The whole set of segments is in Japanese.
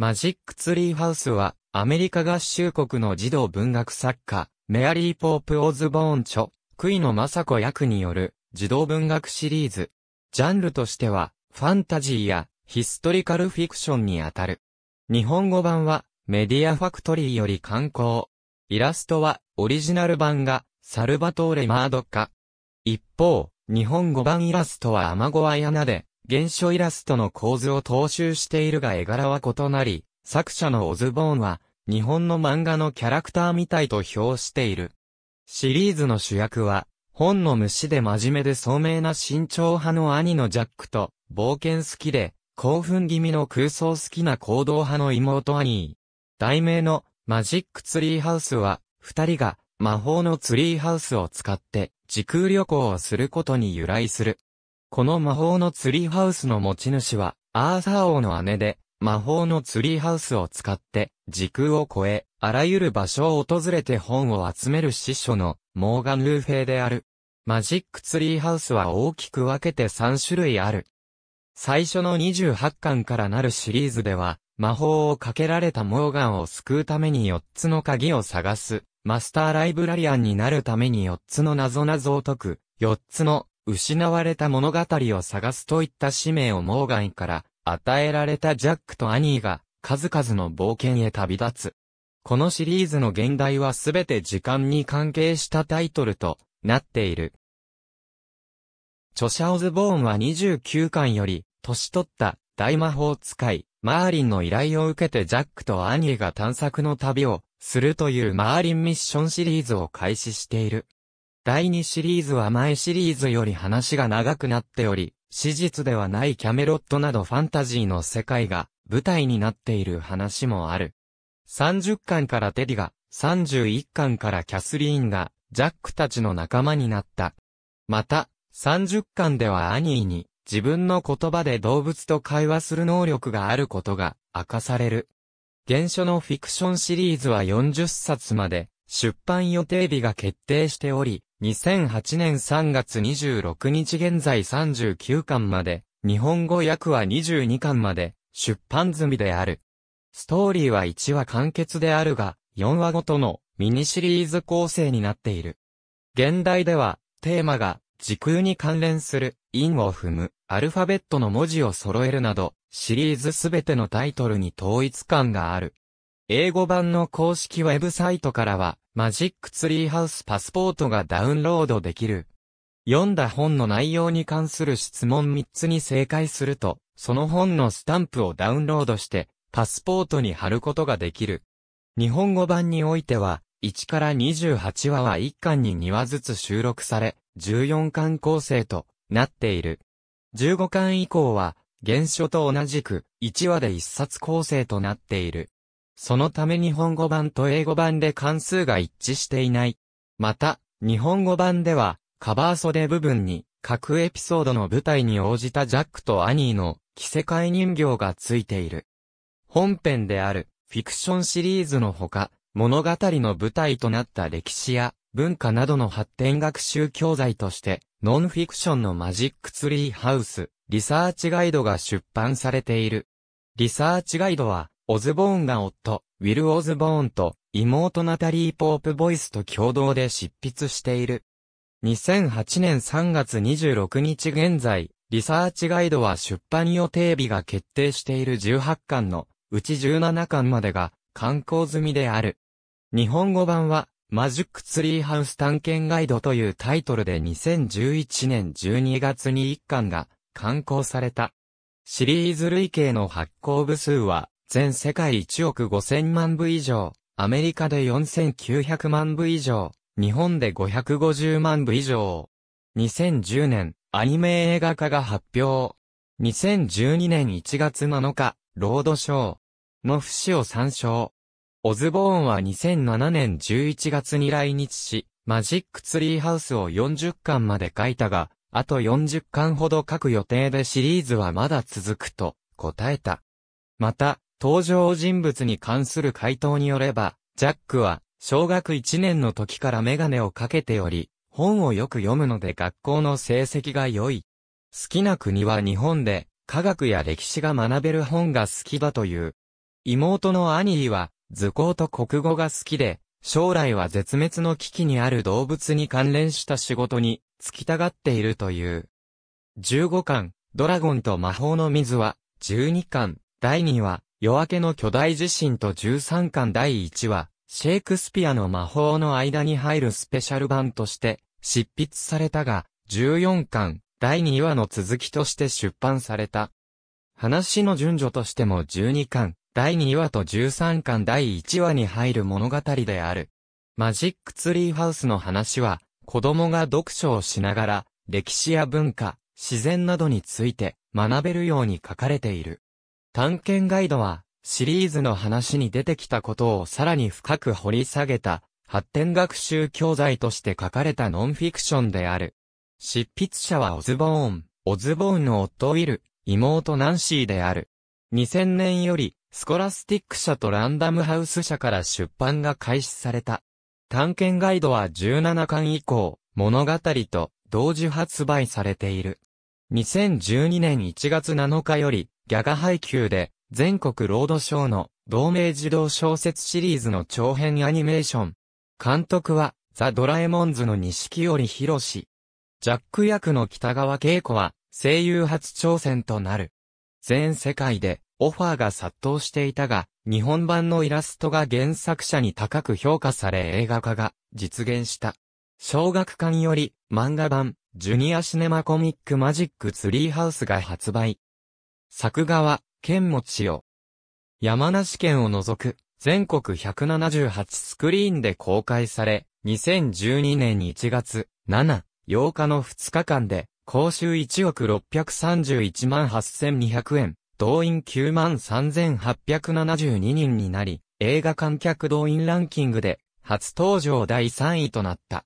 マジックツリーハウスは、アメリカ合衆国の児童文学作家、メアリー・ポープ・オズボーン著、ノ・マサコ役による、児童文学シリーズ。ジャンルとしては、ファンタジーや、ヒストリカルフィクションにあたる。日本語版は、メディアファクトリーより刊行。イラストは、オリジナル版が、サルバトーレ・マードカ。一方、日本語版イラストはアマゴアヤナで、原書イラストの構図を踏襲しているが絵柄は異なり、作者のオズボーンは、日本の漫画のキャラクターみたいと評している。シリーズの主役は、本の虫で真面目で聡明な慎重派の兄のジャックと、冒険好きで、興奮気味の空想好きな行動派の妹アニー。題名の、マジックツリーハウスは、二人が、魔法のツリーハウスを使って、時空旅行をすることに由来する。この魔法のツリーハウスの持ち主は、アーサー王の姉で、魔法のツリーハウスを使って、時空を超え、あらゆる場所を訪れて本を集める師匠の、モーガン・ルーフェイである。マジックツリーハウスは大きく分けて3種類ある。最初の28巻からなるシリーズでは、魔法をかけられたモーガンを救うために4つの鍵を探す、マスターライブラリアンになるために4つの謎々を解く、4つの失われた物語を探すといった使命をモーガンから与えられたジャックとアニーが数々の冒険へ旅立つ。このシリーズの現代はすべて時間に関係したタイトルとなっている。著者オズボーンは29巻より、年取った大魔法使い、マーリンの依頼を受けてジャックとアニーが探索の旅をするというマーリンミッションシリーズを開始している。第2シリーズは前シリーズより話が長くなっており、史実ではないキャメロットなどファンタジーの世界が舞台になっている話もある。30巻からテディが、31巻からキャスリーンが、ジャックたちの仲間になった。また、30巻ではアニーに、自分の言葉で動物と会話する能力があることが明かされる。原書のフィクションシリーズは40冊まで出版予定日が決定しており、2008年3月26日現在39巻まで、日本語訳は22巻まで、出版済みである。ストーリーは1話完結であるが、4話ごとのミニシリーズ構成になっている。現代では、テーマが時空に関連する、韻を踏む、アルファベットの文字を揃えるなど、シリーズすべてのタイトルに統一感がある。英語版の公式ウェブサイトからは、マジックツリーハウスパスポートがダウンロードできる。読んだ本の内容に関する質問3つに正解すると、その本のスタンプをダウンロードして、パスポートに貼ることができる。日本語版においては、1から28話は1巻に2話ずつ収録され、14巻構成となっている。15巻以降は、原書と同じく1話で1冊構成となっている。そのため日本語版と英語版で関数が一致していない。また、日本語版では、カバー袖部分に、各エピソードの舞台に応じたジャックとアニーの、着せ替え人形がついている。本編である、フィクションシリーズのほか、物語の舞台となった歴史や、文化などの発展学習教材として、ノンフィクションのマジックツリーハウス、リサーチガイドが出版されている。リサーチガイドは、オズボーンが夫、ウィル・オズボーンと妹ナタリー・ポープ・ボイスと共同で執筆している。2008年3月26日現在、リサーチガイドは出版予定日が決定している18巻のうち17巻までが刊行済みである。日本語版はマジックツリーハウス探検ガイドというタイトルで2011年12月に1巻が刊行された。シリーズ累計の発行部数は全世界1億5000万部以上、アメリカで4900万部以上、日本で550万部以上。2010年、アニメ映画化が発表。2012年1月7日、ロードショーの節を参照。オズボーンは2007年11月に来日し、マジックツリーハウスを40巻まで書いたが、あと40巻ほど書く予定でシリーズはまだ続くと答えた。また、登場人物に関する回答によれば、ジャックは、小学1年の時からメガネをかけており、本をよく読むので学校の成績が良い。好きな国は日本で、科学や歴史が学べる本が好きだという。妹のアニーは、図工と国語が好きで、将来は絶滅の危機にある動物に関連した仕事に、就きたがっているという。15巻、ドラゴンと魔法の水は、12巻、第2話、夜明けの巨大地震と13巻第1話、シェイクスピアの魔法の間に入るスペシャル版として執筆されたが、14巻第2話の続きとして出版された。話の順序としても12巻第2話と13巻第1話に入る物語である。マジックツリーハウスの話は、子供が読書をしながら、歴史や文化、自然などについて学べるように書かれている。探検ガイドは、シリーズの話に出てきたことをさらに深く掘り下げた、発展学習教材として書かれたノンフィクションである。執筆者はオズボーン、オズボーンの夫ウィル、妹ナンシーである。2000年より、スコラスティック社とランダムハウス社から出版が開始された。探検ガイドは17巻以降、物語と同時発売されている。2012年1月7日より、ギャガ配給で、全国ロードショーの同名児童小説シリーズの長編アニメーション。監督は、ザ・ドラえもんズの西織博ジャック役の北川景子は、声優初挑戦となる。全世界で、オファーが殺到していたが、日本版のイラストが原作者に高く評価され映画化が実現した。小学館より漫画版ジュニアシネマコミックマジックツリーハウスが発売。作画は、剣持ち代。山梨県を除く、全国178スクリーンで公開され、2012年1月7、8日の2日間で、公衆1億631万8200円、動員9万3872人になり、映画観客動員ランキングで、初登場第3位となった。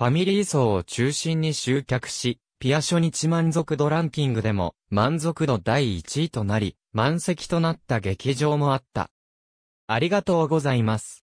ファミリー層を中心に集客し、ピア初日満足度ランキングでも満足度第1位となり、満席となった劇場もあった。ありがとうございます。